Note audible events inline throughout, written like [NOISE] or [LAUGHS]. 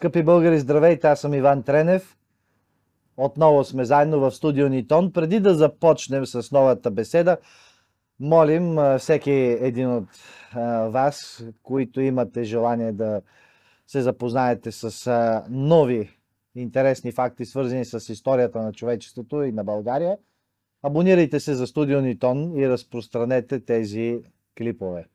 Скъпи българи, здравейте! Аз съм Иван Тренев. Отново сме заедно в студио Нитон. Преди да започнем с новата беседа, молим всеки един от вас, които имате желание да се запознаете с нови интересни факти, свързани с историята на човечеството и на България, абонирайте се за студио Нитон и разпространете тези клипове.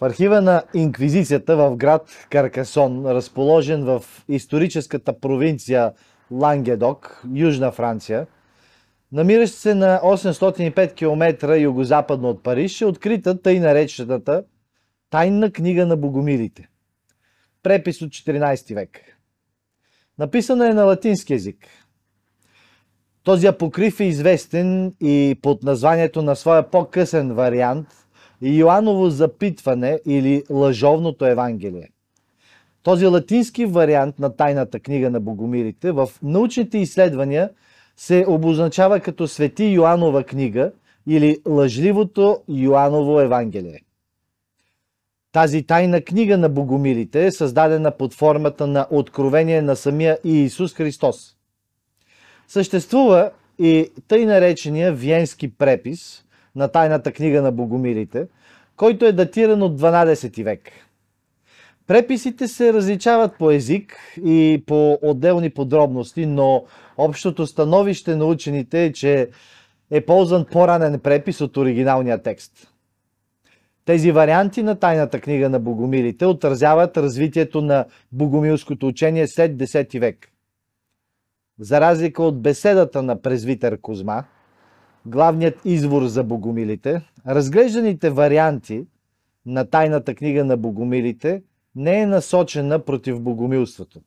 В архива на инквизицията в град Каркасон, разположен в историческата провинция Лангедок, Южна Франция, намиращ се на 805 км югозападно от Париж, е открита тъй наречената Тайна книга на богомилите. Препис от 14 век. Написана е на латински язик. Този апокриф е известен и под названието на своя по-късен вариант – Йоаново запитване или лъжовното Евангелие. Този латински вариант на тайната книга на богомилите в научните изследвания се обозначава като Свети Йоанова книга или лъжливото Йоаново Евангелие. Тази тайна книга на богомилите е създадена под формата на откровение на самия Иисус Христос. Съществува и тъй наречения Виенски препис, на тайната книга на богомилите, който е датиран от 12 век. Преписите се различават по език и по отделни подробности, но общото становище на учените е, че е ползван по-ранен препис от оригиналния текст. Тези варианти на тайната книга на богомилите отразяват развитието на богомилското учение след 10 век. За разлика от беседата на презвитер Кузма главният извор за богомилите, разглежданите варианти на тайната книга на богомилите не е насочена против богомилството.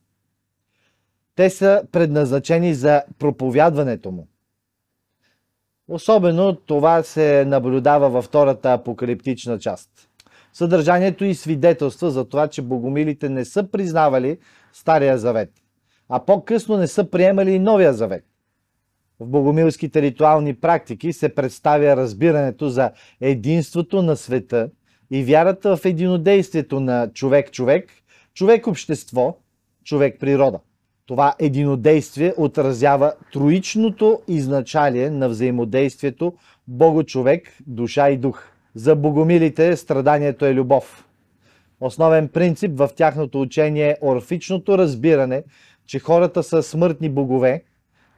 Те са предназначени за проповядването му. Особено това се наблюдава във втората апокалиптична част. Съдържанието и свидетелства за това, че богомилите не са признавали Стария завет, а по-късно не са приемали и Новия завет в богомилските ритуални практики се представя разбирането за единството на света и вярата в единодействието на човек-човек, човек-общество, човек-природа. Това единодействие отразява троичното изначалие на взаимодействието Бого-човек, душа и дух. За богомилите страданието е любов. Основен принцип в тяхното учение е орфичното разбиране, че хората са смъртни богове,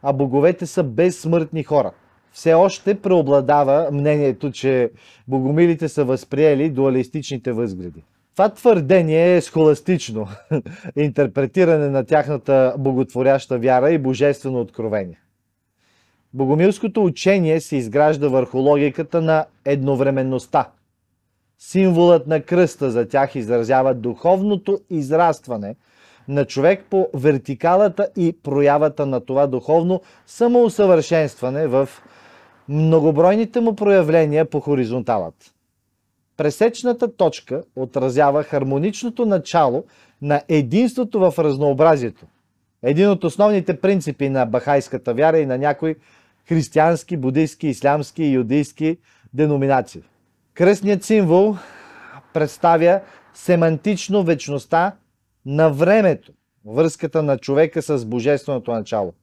а боговете са безсмъртни хора. Все още преобладава мнението, че богомилите са възприели дуалистичните възгледи. Това твърдение е схоластично [LAUGHS] интерпретиране на тяхната боготворяща вяра и божествено откровение. Богомилското учение се изгражда върху логиката на едновременността. Символът на кръста за тях изразява духовното израстване – на човек по вертикалата и проявата на това духовно самоусъвършенстване в многобройните му проявления по хоризонталът. Пресечната точка отразява хармоничното начало на единството в разнообразието. Един от основните принципи на бахайската вяра и на някои християнски, буддийски, ислямски и юдийски деноминации. Кръстният символ представя семантично вечността на времето, връзката на човека с божественото начало.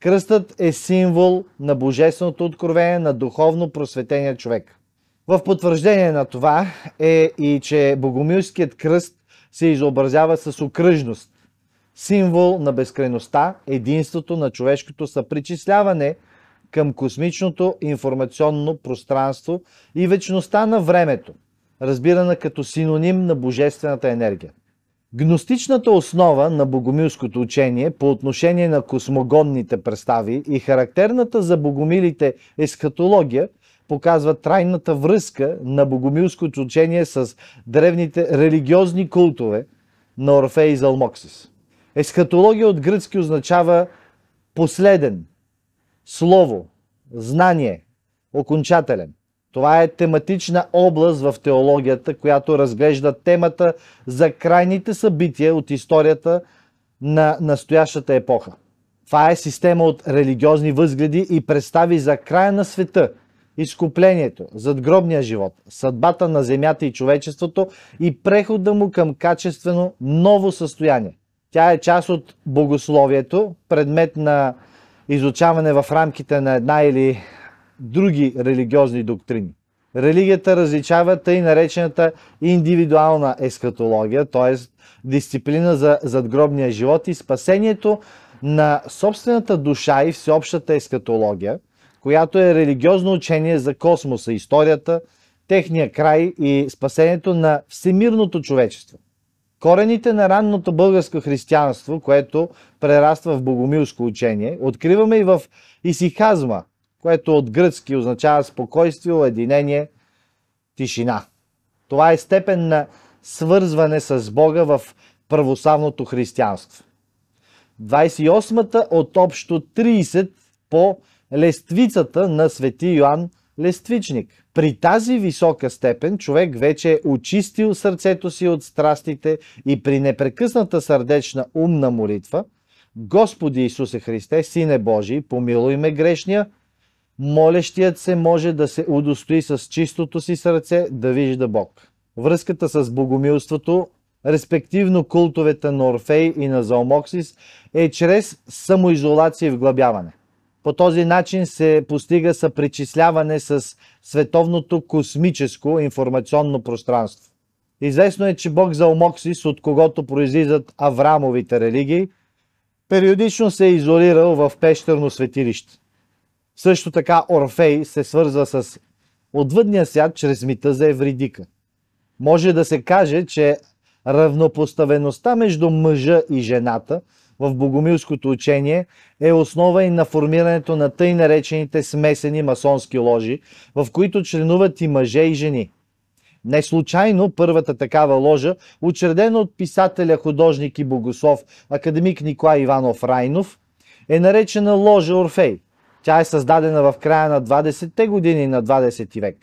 Кръстът е символ на божественото откровение на духовно просветения човек. В потвърждение на това е и, че богомилският кръст се изобразява с окръжност, символ на безкрайността, единството на човешкото съпричисляване към космичното информационно пространство и вечността на времето, разбирана като синоним на божествената енергия. Гностичната основа на богомилското учение по отношение на космогонните представи и характерната за богомилите есхатология показва трайната връзка на богомилското учение с древните религиозни култове на Орфей и Залмоксис. Есхатология от гръцки означава последен, слово, знание, окончателен. Това е тематична област в теологията, която разглежда темата за крайните събития от историята на настоящата епоха. Това е система от религиозни възгледи и представи за края на света, изкуплението, задгробния живот, съдбата на земята и човечеството и прехода му към качествено ново състояние. Тя е част от богословието, предмет на изучаване в рамките на една или други религиозни доктрини. Религията различава тъй наречената индивидуална ескатология, т.е. дисциплина за задгробния живот и спасението на собствената душа и всеобщата ескатология, която е религиозно учение за космоса, историята, техния край и спасението на всемирното човечество. Корените на ранното българско християнство, което прераства в богомилско учение, откриваме и в исихазма, което от гръцки означава спокойствие, уединение, тишина. Това е степен на свързване с Бога в православното християнство. 28-та от общо 30 по лествицата на свети Йоанн Лествичник. При тази висока степен човек вече е очистил сърцето си от страстите и при непрекъсната сърдечна умна молитва Господи Исусе Христе, Сине Божий, помилуй ме грешния, молещият се може да се удостои с чистото си сърце да вижда Бог. Връзката с богомилството, респективно култовете на Орфей и на Заомоксис, е чрез самоизолация и вглъбяване. По този начин се постига съпричисляване с световното космическо информационно пространство. Известно е, че Бог Залмоксис, от когото произлизат Аврамовите религии, периодично се е изолирал в пещерно светилище. Също така Орфей се свързва с отвъдния свят чрез мита за Евридика. Може да се каже, че равнопоставеността между мъжа и жената в богомилското учение е основа и на формирането на тъй наречените смесени масонски ложи, в които членуват и мъже и жени. Не случайно първата такава ложа, учредена от писателя, художник и богослов академик Николай Иванов Райнов, е наречена ложа Орфей – тя е създадена в края на 20-те години на 20 век.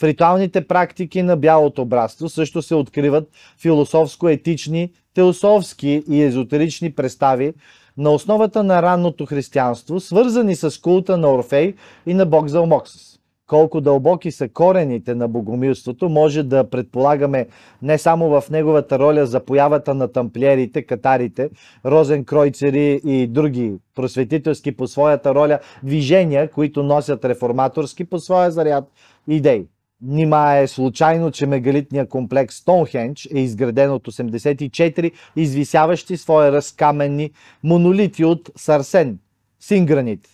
В ритуалните практики на бялото братство също се откриват философско-етични, теософски и езотерични представи на основата на ранното християнство, свързани с култа на Орфей и на бог Залмоксис колко дълбоки са корените на богомилството, може да предполагаме не само в неговата роля за появата на тамплиерите, катарите, Розен Кройцери и други просветителски по своята роля движения, които носят реформаторски по своя заряд идеи. Нима е случайно, че мегалитният комплекс Стоунхендж е изграден от 84 извисяващи своя разкаменни монолити от сарсен, сингранит,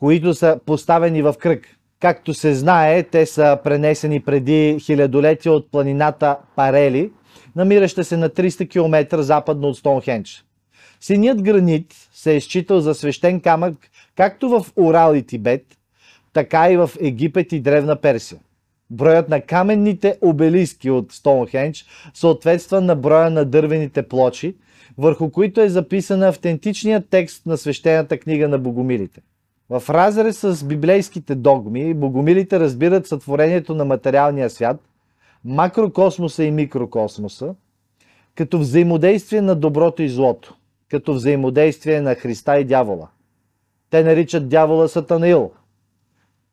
които са поставени в кръг Както се знае, те са пренесени преди хилядолетия от планината Парели, намираща се на 300 км западно от Стоунхендж. Синият гранит се е считал за свещен камък както в Урал и Тибет, така и в Египет и Древна Персия. Броят на каменните обелиски от Стоунхендж съответства на броя на дървените плочи, върху които е записан автентичният текст на свещената книга на богомилите – в разрез с библейските догми, богомилите разбират сътворението на материалния свят, макрокосмоса и микрокосмоса, като взаимодействие на доброто и злото, като взаимодействие на Христа и дявола. Те наричат дявола Сатанаил.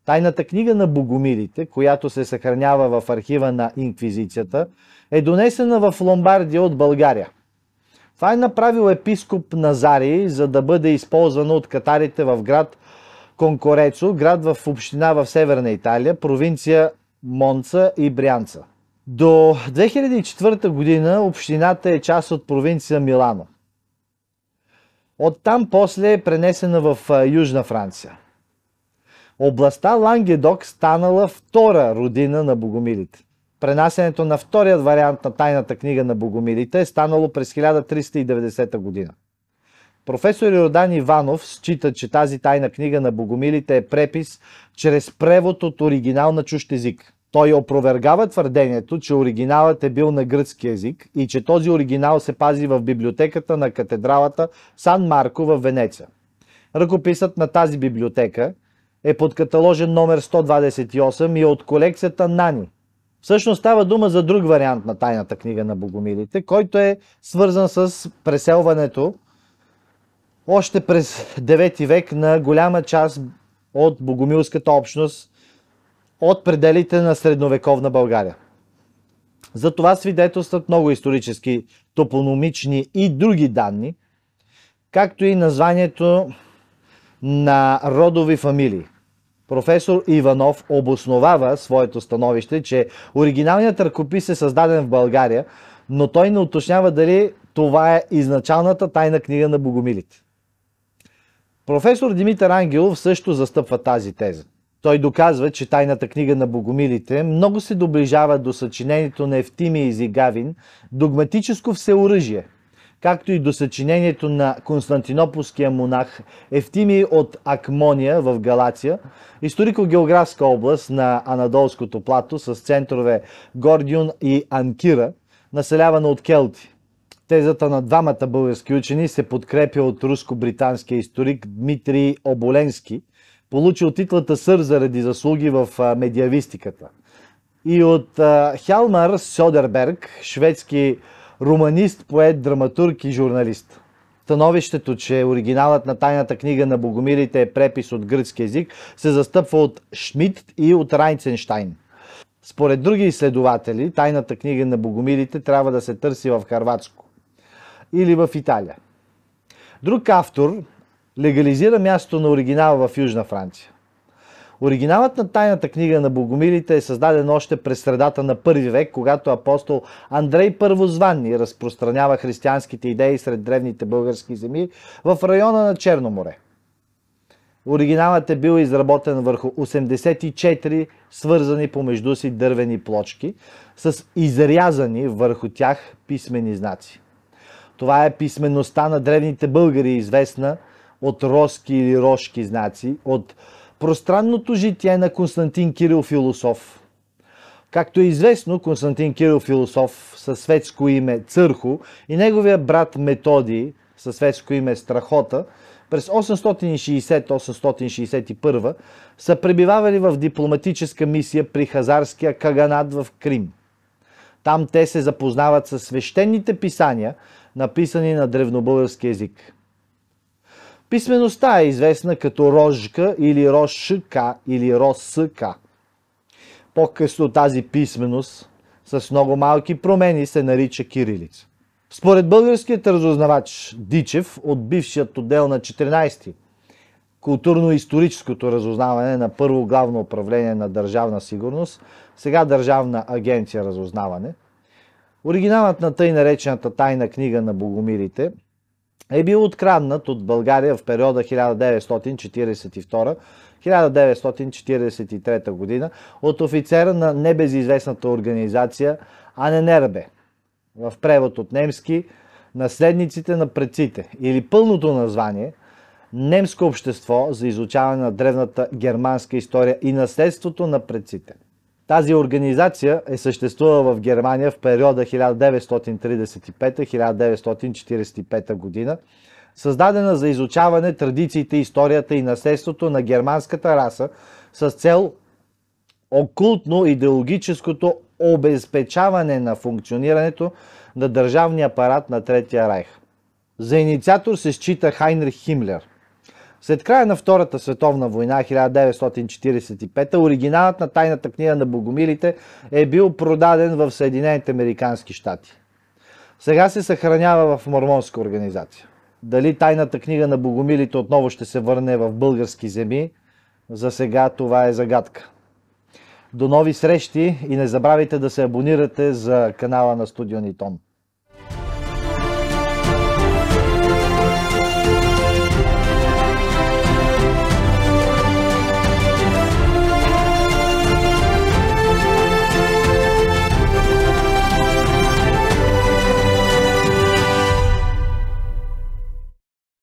Тайната книга на богомилите, която се съхранява в архива на Инквизицията, е донесена в Ломбардия от България – това е направил епископ Назарий, за да бъде използвано от катарите в град Конкорецо, град в община в Северна Италия, провинция Монца и Брянца. До 2004 година общината е част от провинция Милано. Оттам после е пренесена в Южна Франция. Областта Лангедок станала втора родина на богомилите. Пренасенето на вторият вариант на тайната книга на богомилите е станало през 1390 година. Професор Йордан Иванов счита, че тази тайна книга на богомилите е препис чрез превод от оригинал на чущ език. Той опровергава твърдението, че оригиналът е бил на гръцки език и че този оригинал се пази в библиотеката на катедралата Сан Марко в Венеция. Ръкописът на тази библиотека е под каталожен номер 128 и е от колекцията Нани. Всъщност става дума за друг вариант на тайната книга на богомилите, който е свързан с преселването още през 9 век на голяма част от богомилската общност от пределите на средновековна България. За това свидетелстват много исторически, топономични и други данни, както и названието на родови фамилии. Професор Иванов обосновава своето становище, че оригиналният ръкопис е създаден в България, но той не уточнява дали това е изначалната тайна книга на богомилите. Професор Димитър Ангелов също застъпва тази теза. Той доказва, че тайната книга на богомилите много се доближава до съчинението на Евтимий и Зигавин «Догматическо всеоръжие», както и до съчинението на константинополския монах Евтимий от Акмония в Галация, историко-географска област на Анадолското плато с центрове Гордион и Анкира, населявана от келти. Тезата на двамата български учени се подкрепя от руско-британския историк Дмитрий Оболенски, получил титлата сър заради заслуги в медиавистиката. И от Хелмар Содерберг, шведски руманист, поет, драматург и журналист. Становището, че оригиналът на тайната книга на богомирите е препис от гръцки език, се застъпва от Шмидт и от Райнценштайн. Според други изследователи, тайната книга на богомирите трябва да се търси в харватско или в Италия. Друг автор легализира мястото на оригинала в Южна Франция. Оригиналът на тайната книга на богомилите е създаден още през средата на първи век, когато апостол Андрей Първозванни разпространява християнските идеи сред древните български земи в района на Черно море. Оригиналът е бил изработен върху 84 свързани помежду си дървени плочки с изрязани върху тях писмени знаци. Това е писмеността на древните българи, известна от роски или рожки знаци, от пространното житие на Константин Кирил Философ. Както е известно, Константин Кирил Философ със светско име Църхо и неговия брат Методи със светско име Страхота през 860-861 са пребивавали в дипломатическа мисия при хазарския Каганат в Крим. Там те се запознават с свещените писания – написани на древнобългарски език. Писмеността е известна като Рожка или Рошка или Росъка. По-късно тази писменост с много малки промени се нарича кирилица. Според българският разузнавач Дичев от бившият отдел на 14-ти, културно-историческото разузнаване на първо главно управление на Държавна сигурност, сега Държавна агенция разузнаване, Оригиналът на тъй наречената тайна книга на богомилите е бил откраднат от България в периода 1942-1943 година от офицера на небезизвестната организация Аненербе, в превод от немски Наследниците на предците или пълното название Немско общество за изучаване на древната германска история и наследството на предците – тази организация е съществувала в Германия в периода 1935-1945 година, създадена за изучаване традициите, историята и наследството на германската раса с цел окултно-идеологическото обезпечаване на функционирането на държавния апарат на Третия райх. За инициатор се счита Хайнрих Химлер. След края на Втората световна война 1945 оригиналът на тайната книга на богомилите е бил продаден в Съединените Американски щати. Сега се съхранява в мормонска организация. Дали тайната книга на богомилите отново ще се върне в български земи, за сега това е загадка. До нови срещи и не забравяйте да се абонирате за канала на Студио Нитон.